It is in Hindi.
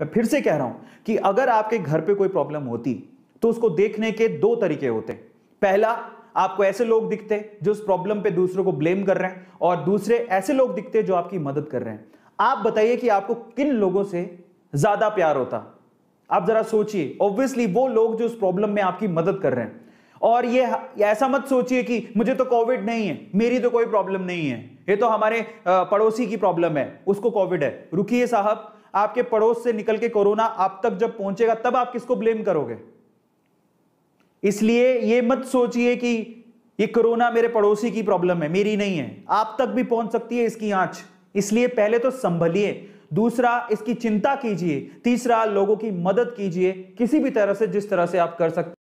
मैं फिर से कह रहा हूं कि अगर आपके घर पे कोई प्रॉब्लम होती तो उसको देखने के दो तरीके होते पहला आपको ऐसे लोग दिखते जो उस प्रॉब्लम पे दूसरों को ब्लेम कर रहे हैं और दूसरे ऐसे लोग दिखते जो आपकी मदद कर रहे हैं आप बताइए कि आपको किन लोगों से ज्यादा प्यार होता आप जरा सोचिए ऑब्वियसली वो लोग जो उस प्रॉब्लम में आपकी मदद कर रहे हैं और ये ऐसा मत सोचिए कि मुझे तो कोविड नहीं है मेरी तो कोई प्रॉब्लम नहीं है ये तो हमारे पड़ोसी की प्रॉब्लम है उसको कोविड है रुकिए साहब आपके पड़ोस से निकल के कोरोना आप तक जब पहुंचेगा तब आप किसको ब्लेम करोगे इसलिए ये मत सोचिए कि ये कोरोना मेरे पड़ोसी की प्रॉब्लम है मेरी नहीं है आप तक भी पहुंच सकती है इसकी आंच इसलिए पहले तो संभलिए दूसरा इसकी चिंता कीजिए तीसरा लोगों की मदद कीजिए किसी भी तरह से जिस तरह से आप कर सकते